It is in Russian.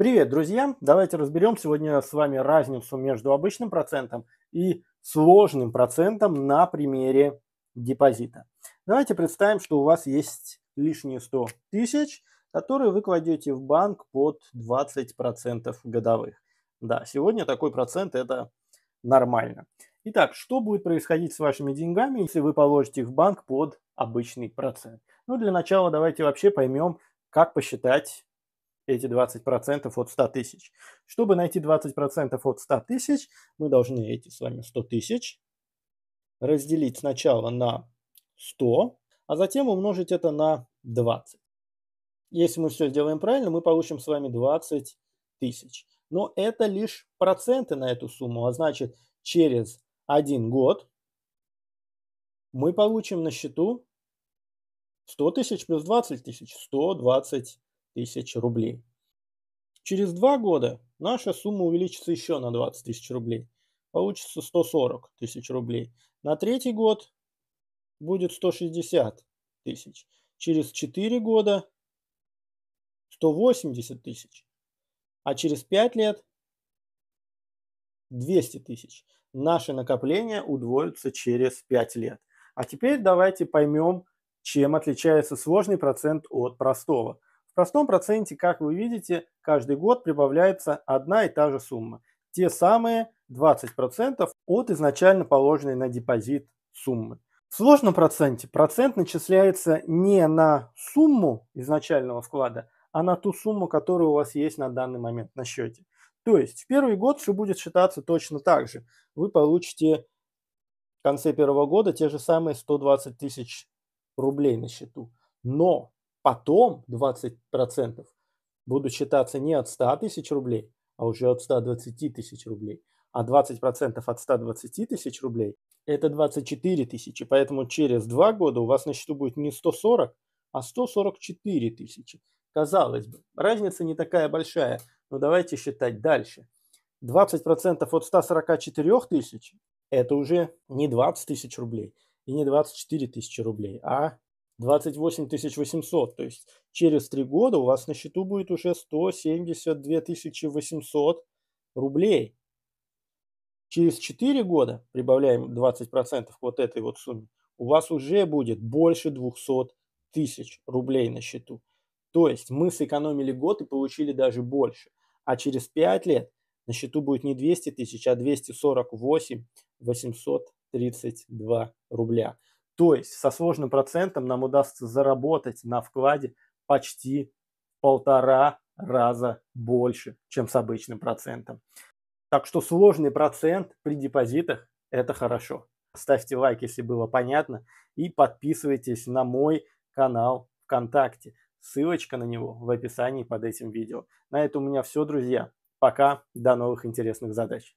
Привет, друзья! Давайте разберем сегодня с вами разницу между обычным процентом и сложным процентом на примере депозита. Давайте представим, что у вас есть лишние 100 тысяч, которые вы кладете в банк под 20% годовых. Да, сегодня такой процент – это нормально. Итак, что будет происходить с вашими деньгами, если вы положите их в банк под обычный процент? Ну, для начала давайте вообще поймем, как посчитать эти 20% от 100 тысяч. Чтобы найти 20% от 100 тысяч, мы должны эти с вами 100 тысяч разделить сначала на 100, а затем умножить это на 20. Если мы все сделаем правильно, мы получим с вами 20 тысяч. Но это лишь проценты на эту сумму, а значит через один год мы получим на счету 100 тысяч плюс 20 тысяч, 120 тысяч рублей. Через два года наша сумма увеличится еще на 20 тысяч рублей. Получится 140 тысяч рублей. На третий год будет 160 тысяч. Через 4 года 180 тысяч. А через 5 лет 200 тысяч. Наши накопления удвоятся через 5 лет. А теперь давайте поймем, чем отличается сложный процент от простого простом проценте, как вы видите, каждый год прибавляется одна и та же сумма. Те самые 20% от изначально положенной на депозит суммы. В сложном проценте процент начисляется не на сумму изначального вклада, а на ту сумму, которая у вас есть на данный момент на счете. То есть в первый год все будет считаться точно так же. Вы получите в конце первого года те же самые 120 тысяч рублей на счету. Но Потом 20% будут считаться не от 100 тысяч рублей, а уже от 120 тысяч рублей. А 20% от 120 тысяч рублей – это 24 тысячи. Поэтому через два года у вас на счету будет не 140, а 144 тысячи. Казалось бы, разница не такая большая, но давайте считать дальше. 20% от 144 тысяч – это уже не 20 тысяч рублей и не 24 тысячи рублей, а 28 800, то есть через три года у вас на счету будет уже 172 800 рублей. Через 4 года, прибавляем 20% к вот этой вот сумме, у вас уже будет больше 200 тысяч рублей на счету. То есть мы сэкономили год и получили даже больше. А через 5 лет на счету будет не 200 тысяч, а 248 832 рубля. То есть со сложным процентом нам удастся заработать на вкладе почти полтора раза больше, чем с обычным процентом. Так что сложный процент при депозитах – это хорошо. Ставьте лайк, если было понятно, и подписывайтесь на мой канал ВКонтакте. Ссылочка на него в описании под этим видео. На этом у меня все, друзья. Пока, до новых интересных задач.